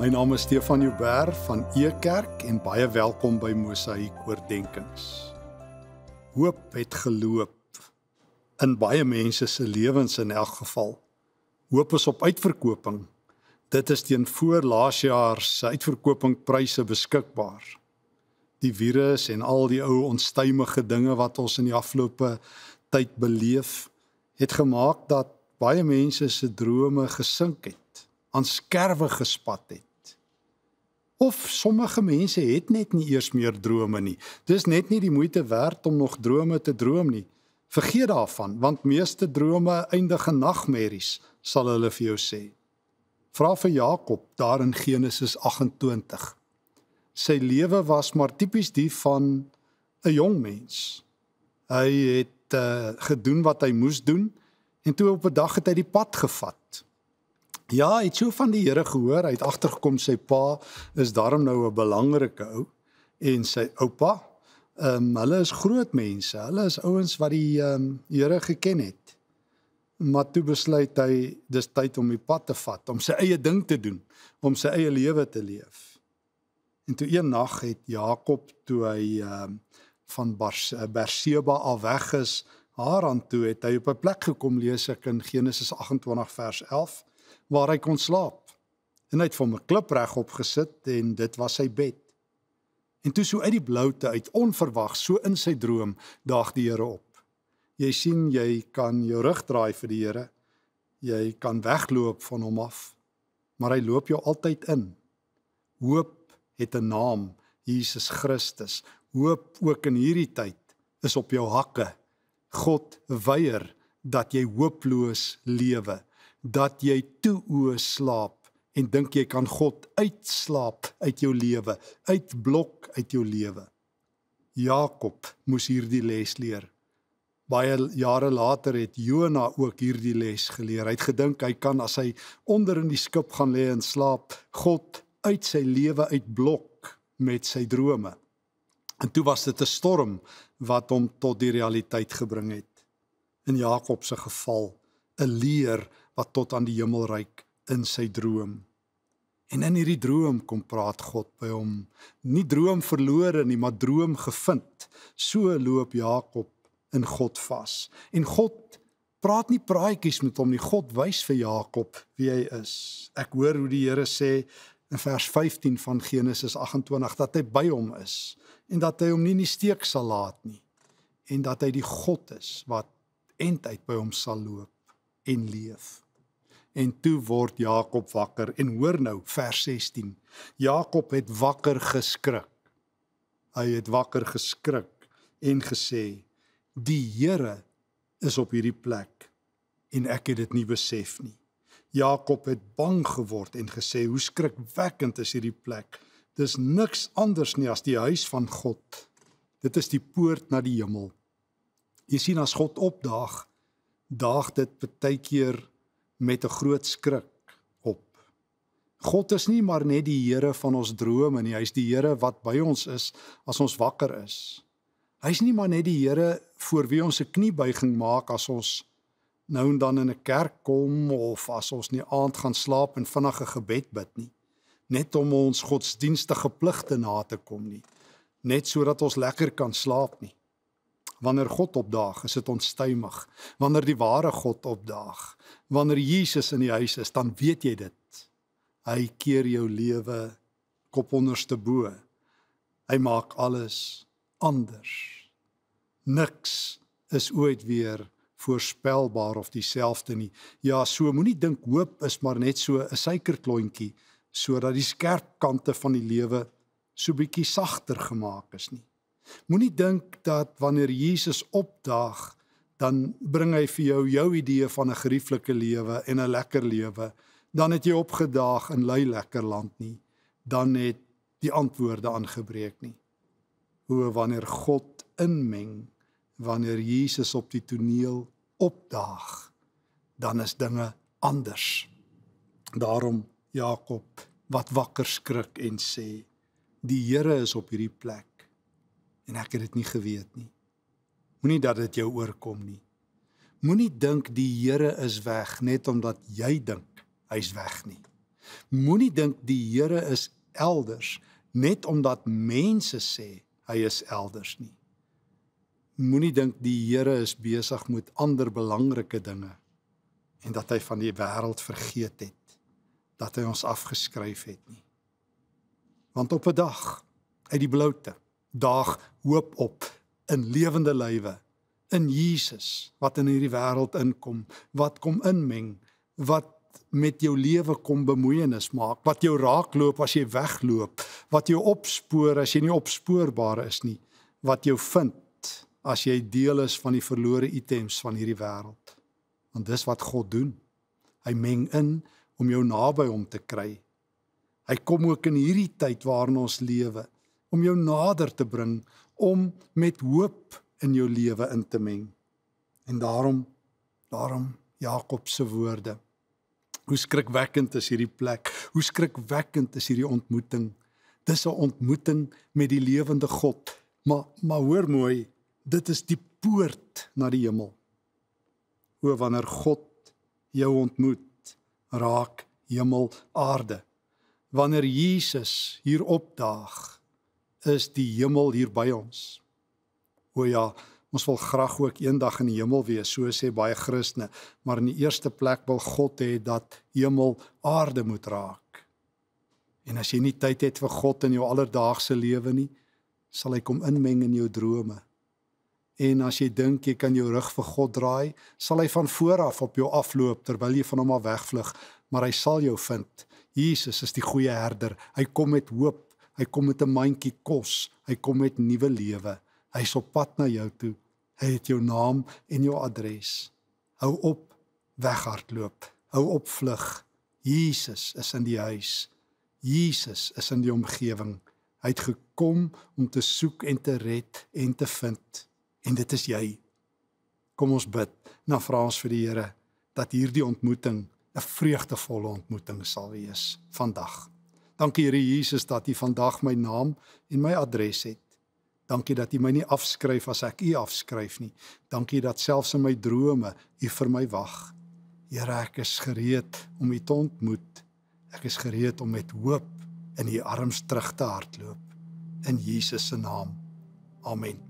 My naam is Stefan Joubert van Ekerk en baie welkom by Mosaïek Oordeenkings. Hoop het geloop in baie mense se lewens in elk geval. Hoop is op uitverkoping. Dit is teen voor laas jaar se uitverkopingpryse beskikbaar. Die virus en al die ou onstuimige dinge wat ons in die afgelope tyd beleef het gemaak dat baie mense se drome gesink het, aan skerwe gespat het of sommige mense het net nie eers meer drome nie. Dis net nie die moeite werd om nog drome te droom nie. Vergeet daarvan, want meeste drome eindig in nagmerries, sal hulle vir jou sê. Vra vir Jakob daar in Genesis 28. Sy lewe was maar tipies die van 'n jong mens. Hy het uh, gedoen wat hy moes doen en toe op 'n dag het hy die pad gevat Ja, hy het so van die Here gehoor. Hy het agtergekom sy pa is daarom nou 'n belangrike ou en sy oupa, ehm um, hulle is groot mense. Hulle is ouens wat die ehm um, Here geken het. Maar toe besluit hy dis tyd om die pad te vat, om sy eie ding te doen, om sy eie lewe te leef. En toe een nag het Jakob toe hy ehm um, van Berseba af weg is, Haran toe het hy op 'n plek gekom lees ek in Genesis 28 vers 11 waar hy kon slaap. En hy het vir hom 'n klip regop gesit en dit was sy bed. En toe so uit die bloute uit onverwag so in sy droom daag die Here op. Jy sien jy kan jou rug draai vir die Here. Jy kan wegloop van hom af. Maar hy loop jou altyd in. Hoop het 'n naam, Jesus Christus. Hoop ook in hierdie tyd is op jou hakke. God weier dat jy hooploos lewe dat jy toe oë slaap en dink jy kan God uitslaap uit jou lewe, uitblok uit jou lewe. Jakob moes hierdie les leer. Baie jare later het Jona ook hierdie les geleer. Hy het gedink hy kan as hy onder in die skip gaan lê en slaap, God uit sy lewe uitblok met sy drome. En toe was dit 'n storm wat hom tot die realiteit gebring het. In Jakob se geval 'n leer wat tot aan die hemel reik in sy droom. En in hierdie droom kom praat God by hom. Nie droom verlore nie, maar droom gevind. So loop Jakob in God vas. En God praat nie praatjies met hom nie. God wys vir Jakob wie hy is. Ek hoor hoe die Here sê in vers 15 van Genesis 28 dat hy by hom is en dat hy hom nie in die steek sal laat nie en dat hy die God is wat end uit by hom sal loop en leef. En toe word Jakob wakker en hoor nou vers 16. Jakob het wakker geskrik. Hy het wakker geskrik en gesê: "Die Here is op hierdie plek en ek het dit nie besef nie." Jakob het bang geword en gesê: "Hoe skrikwekkend is hierdie plek. Dis niks anders nie as die huis van God. Dit is die poort na die hemel." Jy sien as God opdaag, daag dit baie keer met 'n groot skrik op. God is nie maar net die Here van ons drome nie, hy's die Here wat by ons is as ons wakker is. Hy's nie maar net die Here voor wie ons 'n kniebuiging maak as ons nou en dan in 'n kerk kom of as ons nie aand gaan slaap en vinnig 'n gebed bid nie, net om ons godsdienstige pligte na te kom nie, net sodat ons lekker kan slaap nie. Wanneer God opdaag, is dit onstuimig. Wanneer die ware God opdaag, wanneer Jesus in die huis is, dan weet jy dit. Hy keer jou lewe kop onderste bo. Hy maak alles anders. Niks is ooit weer voorspelbaar of dieselfde nie. Ja, so moenie dink hoop is maar net so 'n suikerklontjie sodat die skerp kante van die lewe so bietjie sagter gemaak is nie. Moenie dink dat wanneer Jesus opdaag, dan bring hy vir jou jou idee van 'n gerieflike lewe en 'n lekker lewe. Dan het jy opgedaag in lui lekker land nie. Dan het die antwoorde aangebreek nie. Hoe wanneer God inmeng, wanneer Jesus op die toneel opdaag, dan is dinge anders. Daarom Jakob wat wakker skrik en sê: "Die Here is op hierdie plek." en ek het dit nie geweet nie. Moenie dat dit jou oorkom nie. Moenie dink die Here is weg net omdat jy dink hy's weg nie. Moenie dink die Here is elders net omdat mense sê hy is elders nie. Moenie dink die Here is besig met ander belangrike dinge en dat hy van die wêreld vergeet het, dat hy ons afgeskryf het nie. Want op 'n dag uit die bloute daag hoop op in lewende lywe in Jesus wat in hierdie wêreld inkom, wat kom inmeng, wat met jou lewe kom bemoeienis maak, wat jou raakloop as jy wegloop, wat jou opspoor as jy nie opspoorbaar is nie, wat jou vind as jy deel is van die verlore items van hierdie wêreld. Want dis wat God doen. Hy meng in om jou naby hom te kry. Hy kom ook in hierdie tyd waarin ons lewe om jou nader te bring om met hoop in jou lewe in te meng. En daarom daarom Jakob se woorde. Hoe skrikwekkend is hierdie plek. Hoe skrikwekkend is hierdie ontmoeting. Dis 'n ontmoeting met die lewende God. Maar maar hoor mooi, dit is die poort na die hemel. O wanneer God jou ontmoet, raak hemel aarde. Wanneer Jesus hier opdaag, is die hemel hier by ons. O ja, ons wil graag ook eendag in die hemel wees, so sê baie Christene, maar in die eerste plek wil God hê dat hemel aarde moet raak. En as jy nie tyd het vir God in jou alledaagse lewe nie, sal hy kom inmeng in jou drome. En as jy dink jy kan jou rug vir God draai, sal hy van voor af op jou afloop terwyl jy van hom af wegvlug, maar hy sal jou vind. Jesus is die goeie herder. Hy kom met hoop Hy kom met 'n mandjie kos. Hy kom met nuwe lewe. Hy's op pad na jou toe. Hy het jou naam en jou adres. Hou op weghardloop. Hou op vlug. Jesus is in die huis. Jesus is in die omgewing. Hy het gekom om te soek en te red en te vind. En dit is jy. Kom ons bid. Na vra ons vir die Here dat hierdie ontmoeting 'n vreugdevolle ontmoeting sal wees vandag. Dankie Here Jesus dat U vandag my naam en my adres het. Dankie dat U my nie afskryf as ek U afskryf nie. Dankie dat selfs in my drome U vir my wag. Here, ek is gereed om U te ontmoet. Ek is gereed om met hoop in U arms terug te hardloop. In Jesus se naam. Amen.